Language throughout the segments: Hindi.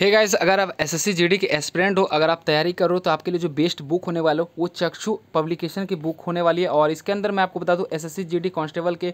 हे hey गाइज अगर आप एस एस के एस्पिरेंट हो अगर आप तैयारी करो तो आपके लिए जो बेस्ट बुक होने वाला हो वो चक्षु पब्लिकेशन की बुक होने वाली है और इसके अंदर मैं आपको बता दूं एस एस कांस्टेबल के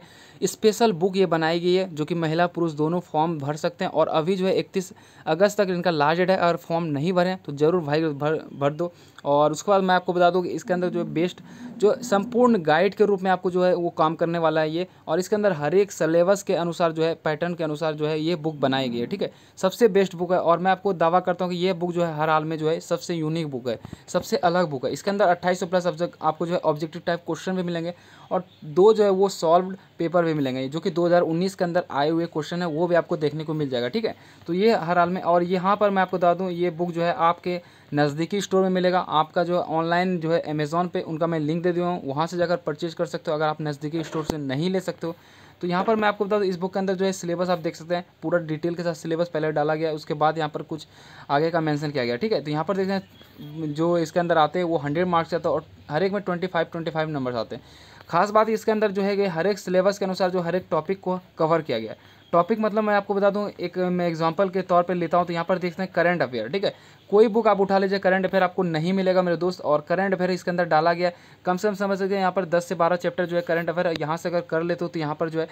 स्पेशल बुक ये बनाई गई है जो कि महिला पुरुष दोनों फॉर्म भर सकते हैं और अभी जो है इकतीस अगस्त तक इनका लास्ट डेट है अगर फॉर्म नहीं भरें तो ज़रूर भाई भर भर दो और उसके बाद मैं आपको बता दूँ कि इसके अंदर जो बेस्ट जो संपूर्ण गाइड के रूप में आपको जो है वो काम करने वाला है ये और इसके अंदर हर एक सलेबस के अनुसार जो है पैटर्न के अनुसार जो है ये बुक बनाई गई है ठीक है सबसे बेस्ट बुक है और मैं आपको दावा करता हूँ कि ये बुक जो है हर हाल में जो है सबसे यूनिक बुक है सबसे अलग बुक है इसके अंदर अट्ठाईस प्लस सब्जेक्ट आपको जो है ऑब्जेक्टिव टाइप क्वेश्चन भी मिलेंगे और दो जो है वो सॉल्व पेपर भी मिलेंगे जो कि उन्नीस के अंदर आए हुए क्वेश्चन है वो भी आपको देखने को मिल जाएगा ठीक है तो ये हर हाल में और यहाँ पर मैं आपको बता दूँ ये बुक जो है आपके नज़दीकी स्टोर में मिलेगा आपका जो ऑनलाइन जो है अमेज़ॉन पे उनका मैं लिंक दे दिया हूँ वहाँ से जाकर परचेज कर सकते हो अगर आप नज़दीकी स्टोर से नहीं ले सकते हो तो यहाँ पर मैं आपको बता दूँ इस बुक के अंदर जो है सिलेबस आप देख सकते हैं पूरा डिटेल के साथ सिलेबस पहले डाला गया उसके बाद यहाँ पर कुछ आगे का मैंसन किया गया ठीक है तो यहाँ पर देखते हैं जो इसके अंदर आते हैं वो हंड्रेड मार्क्स आता है और हर एक में twenty five twenty five numbers आते हैं खास बात इसके अंदर जो है कि हर एक सिलेबस के अनुसार जो हर एक टॉपिक को कवर किया गया है टॉपिक मतलब मैं आपको बता दूं एक मैं एग्जांपल के तौर पे लेता हूं तो यहाँ पर देखते हैं करंट अफेयर ठीक है कोई बुक आप उठा लीजिए करंट अफेयर आपको नहीं मिलेगा मेरे दोस्त और करंट अफेयर इसके अंदर डाला गया कम से कम समझ सकते हैं यहाँ पर दस से बारह चैप्टर जो है करंट अफेयर यहाँ से अगर कर लेते हो तो यहाँ पर जो है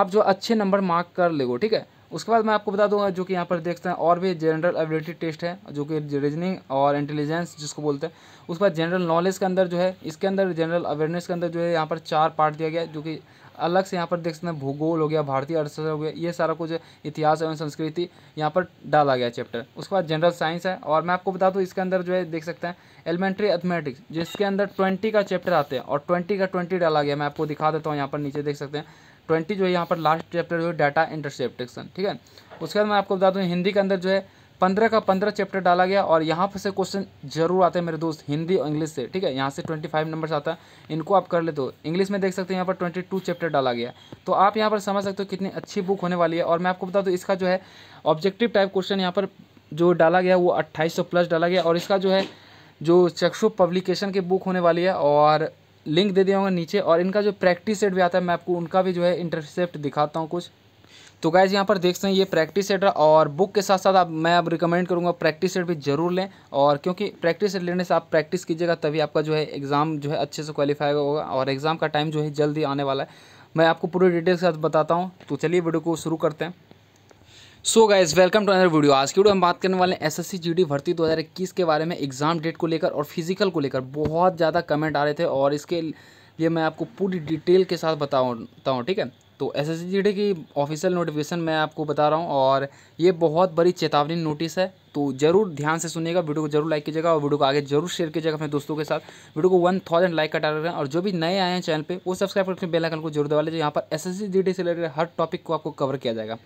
आप जो अच्छे नंबर मार्क कर लेगो ठीक है उसके बाद मैं आपको बता दूंगा जो कि यहाँ पर देखते हैं और भी जनरल एबिलिटी टेस्ट है जो कि रीजनिंग और इंटेलिजेंस जिसको बोलते हैं उसके बाद जनरल नॉलेज के अंदर जो है इसके अंदर जनरल अवेयरनेस के अंदर जो है यहाँ पर चार पार्ट दिया गया जो कि अलग से यहाँ पर देख सकते हैं भूगोल हो गया भारतीय अर्थशास्त्र हो गया ये सारा कुछ इतिहास एवं संस्कृति यहाँ पर डाला गया चैप्टर उसके बाद जनरल साइंस है और मैं आपको बता दूँ इसके अंदर जो है देख सकते हैं एलिमेंट्री अथमेटिक्स जिसके अंदर ट्वेंटी का चैप्टर आते हैं और ट्वेंटी का ट्वेंटी डाला गया मैं आपको दिखा देता हूँ यहाँ पर नीचे देख सकते हैं ट्वेंटी जो है यहाँ पर लास्ट चैप्टर जो है डाटा इंटरसेप्टन ठीक है उसके बाद मैं आपको बता दूँ हिंदी के अंदर जो है पंद्रह का पंद्रह चैप्टर डाला गया और यहाँ पर से क्वेश्चन जरूर आते हैं मेरे दोस्त हिंदी और इंग्लिश से ठीक है यहाँ से ट्वेंटी फाइव नंबर्स आता है इनको आप कर लेते हो इंग्लिश में देख सकते हैं यहाँ पर ट्वेंटी टू चैप्टर डाला गया तो आप यहाँ पर समझ सकते हो कितनी अच्छी बुक होने वाली है और मैं आपको बता दूँ इसका जो है ऑब्जेक्टिव टाइप क्वेश्चन यहाँ पर जो डाला गया वो अट्ठाईस प्लस डाला गया और इसका जो है जो चक्षु पब्लिकेशन की बुक होने वाली है और लिंक दे दिया होगा नीचे और इनका जो प्रैक्टिस सेट भी आता है मैं आपको उनका भी जो है इंटरसेप्ट दिखाता हूँ कुछ तो गाइज़ यहाँ पर देख सकते हैं ये प्रैक्टिस सेट और बुक के साथ साथ आप मैं अब रिकमेंड करूँगा प्रैक्टिस सेट भी ज़रूर लें और क्योंकि प्रैक्टिस सेट लेने से आप प्रैक्टिस कीजिएगा तभी आपका जो है एग्ज़ाम जो है अच्छे से क्वालिफाई होगा और एग्ज़ाम का टाइम जो है जल्दी आने वाला है मैं आपको पूरी डिटेल के साथ बताता हूँ तो चलिए वीडियो को शुरू करते हैं so guys welcome to another video आज की वीडियो हम बात करने वाले हैं एस जीडी भर्ती 2021 के बारे में एग्ज़ाम डेट को लेकर और फिजिकल को लेकर बहुत ज़्यादा कमेंट आ रहे थे और इसके लिए मैं आपको पूरी डिटेल के साथ बताऊँ ठीक है तो एस एस की ऑफिशियल नोटिफिकेशन मैं आपको बता रहा हूँ और ये बहुत बड़ी चेतावनी नोटिस है तो जरूर ध्यान से सुनिएगा वीडियो को जरूर लाइक कीजिएगा और वीडियो को आगे जरूर शेयर कीजिएगा अपने दोस्तों के साथ वीडियो को वन थाउजेंड लाइक रहे हैं और जो भी नए आए हैं चैनल पे वो सब्सक्राइब करके बेल आइकन को जरूर दबा लीजिए यहाँ पर एस एस से रिलेटेड हर टॉपिक को आपको कवर किया जाएगा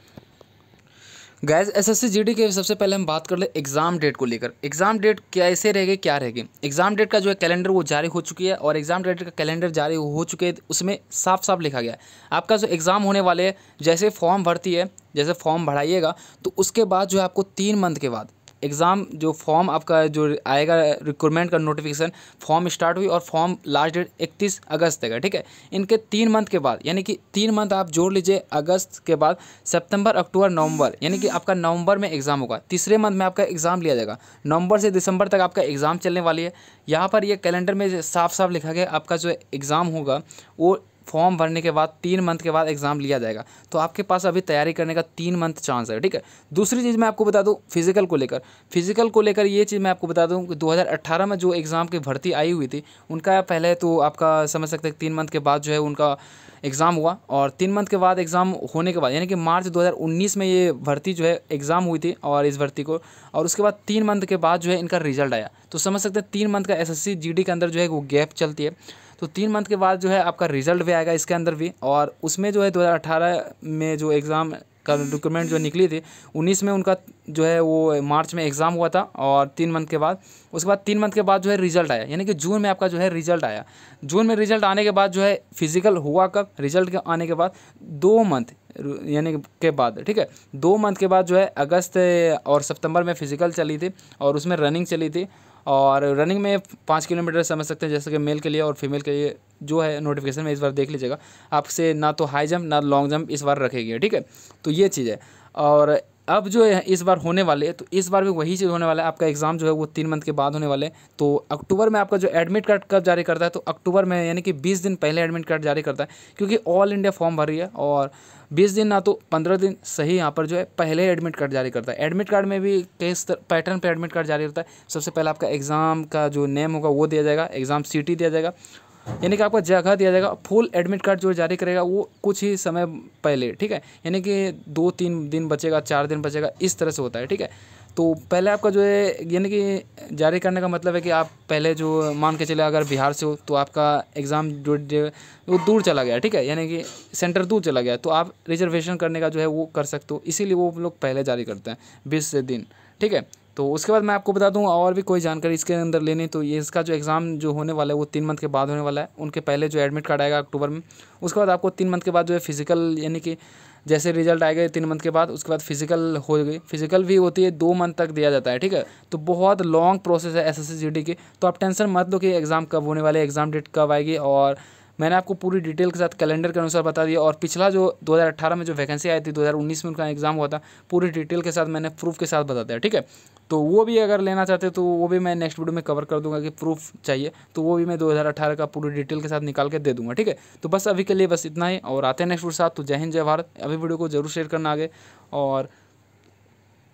गैज एसएससी जीडी के सबसे पहले हम बात कर ले एग्ज़ाम डेट को लेकर एग्ज़ाम डेट कैसे रहेगी क्या रहेगी एग्ज़ाम डेट का जो है कैलेंडर वो जारी हो चुकी है और एग्ज़ाम डेट का कैलेंडर जारी हो चुके हैं उसमें साफ साफ लिखा गया है आपका जो एग्ज़ाम होने वाले है जैसे फॉर्म भरती है जैसे फॉर्म भराइएगा तो उसके बाद जो है आपको तीन मंथ के बाद एग्ज़ाम जो फॉर्म आपका जो आएगा रिक्रूटमेंट का नोटिफिकेशन फॉर्म स्टार्ट हुई और फॉर्म लास्ट डेट इकतीस अगस्त तक है ठीक है इनके तीन मंथ के बाद यानी कि तीन मंथ आप जोड़ लीजिए अगस्त के बाद सितंबर अक्टूबर नवंबर यानी कि आपका नवंबर में एग्ज़ाम होगा तीसरे मंथ में आपका एग्ज़ाम लिया जाएगा नवंबर से दिसंबर तक आपका एग्ज़ाम चलने वाली है यहाँ पर यह कैलेंडर में साफ साफ लिखा गया आपका जो एग्ज़ाम होगा वो फॉर्म भरने के बाद तीन मंथ के बाद एग्ज़ाम लिया जाएगा तो आपके पास अभी तैयारी करने का तीन मंथ चांस है ठीक है दूसरी चीज़ मैं आपको बता दूँ फिजिकल को लेकर फिजिकल को लेकर ये चीज़ मैं आपको बता दूँ कि 2018 में जो एग्ज़ाम की भर्ती आई हुई थी उनका पहले तो आपका समझ सकते हैं तीन मंथ के बाद जो है उनका एग्ज़ाम हुआ और तीन मंथ के बाद एग्ज़ाम होने के बाद यानी कि मार्च 2019 में ये भर्ती जो है एग्ज़ाम हुई थी और इस भर्ती को और उसके बाद तीन मंथ के बाद जो है इनका रिजल्ट आया तो समझ सकते हैं तीन मंथ का एसएससी जीडी के अंदर जो है वो गैप चलती है तो तीन मंथ के बाद जो है आपका रिजल्ट भी आएगा इसके अंदर भी और उसमें जो है दो में जो एग्ज़ाम का डॉक्यूमेंट जो निकली थी उन्नीस में उनका जो है वो मार्च में एग्ज़ाम हुआ था और तीन मंथ के बाद उसके बाद तीन मंथ के बाद जो है रिजल्ट आया यानी कि जून में आपका जो है रिजल्ट आया जून में रिजल्ट आने के बाद जो है फिजिकल हुआ कब रिजल्ट के आने के बाद दो मंथ यानी के बाद ठीक है दो मंथ के बाद जो है अगस्त और सितंबर में फिजिकल चली थी और उसमें रनिंग चली थी और रनिंग में पाँच किलोमीटर समझ सकते हैं जैसे कि मेल के लिए और फीमेल के लिए जो है नोटिफिकेशन में इस बार देख लीजिएगा आपसे ना तो हाई जंप ना लॉन्ग जंप इस बार रखेगी ठीक है तो ये चीज़ है और अब जो है इस बार होने वाले तो इस बार भी वही चीज़ होने वाला है आपका एग्ज़ाम जो है वो तीन मंथ के बाद होने वाले तो अक्टूबर में आपका जो एडमिट कार्ड कब जारी करता है तो अक्टूबर में यानी कि बीस दिन पहले एडमिट कार्ड जारी करता है क्योंकि ऑल इंडिया फॉर्म भर रही है और बीस दिन ना तो पंद्रह दिन सही यहाँ पर जो है पहले एडमिट कार्ड जारी करता है एडमिट कार्ड में भी किस पैटर्न पर एडमिट कार्ड जारी करता है सबसे पहले आपका एग्ज़ाम का जो नेम होगा वो दिया जाएगा एग्ज़ाम सी दिया जाएगा यानी कि आपका जगह दिया जाएगा फुल एडमिट कार्ड जो जारी करेगा वो कुछ ही समय पहले ठीक है यानी कि दो तीन दिन बचेगा चार दिन बचेगा इस तरह से होता है ठीक है तो पहले आपका जो है यानी कि जारी करने का मतलब है कि आप पहले जो मान के चले अगर बिहार से हो तो आपका एग्ज़ाम जो वो दूर चला गया ठीक है यानी कि सेंटर दूर चला गया तो आप रिजर्वेशन करने का जो है वो कर सकते हो इसीलिए वो लोग पहले जारी करते हैं बीस दिन ठीक है तो उसके बाद मैं आपको बता दूं और भी कोई जानकारी इसके अंदर लेनी तो ये इसका जो एग्ज़ाम जो होने वाला है वो तीन मंथ के बाद होने वाला है उनके पहले जो एडमिट कार्ड आएगा अक्टूबर में उसके बाद आपको तीन मंथ के बाद जो है फिजिकल यानी कि जैसे रिजल्ट आएगा तीन मंथ के बाद उसके बाद फिजिकल हो गई फिजिकल भी होती है दो मंथ तक दिया जाता है ठीक है तो बहुत लॉन्ग प्रोसेस है एस एस के तो आप टेंशन मत लो कि एग्ज़ाम कब होने वाले एग्ज़ाम डेट कब आएगी और मैंने आपको पूरी डिटेल के साथ कैलेंडर के अनुसार बता दिया और पिछला जो 2018 में जो वैकेंसी आई थी 2019 में उनका एग्ज़ाम हुआ था पूरी डिटेल के साथ मैंने प्रूफ के साथ बता दिया ठीक है तो वो भी अगर लेना चाहते तो वो भी मैं नेक्स्ट वीडियो में कवर कर दूंगा कि प्रूफ चाहिए तो वो भी मैं 2018 का पूरी डिटेल के साथ निकाल के दे दूंगा ठीक है तो बस अभी के लिए बस इतना ही और आते हैं नेक्स्ट वीडियो साथ तो जय हिंद जय भारत अभी वीडियो को जरूर शेयर करना आगे और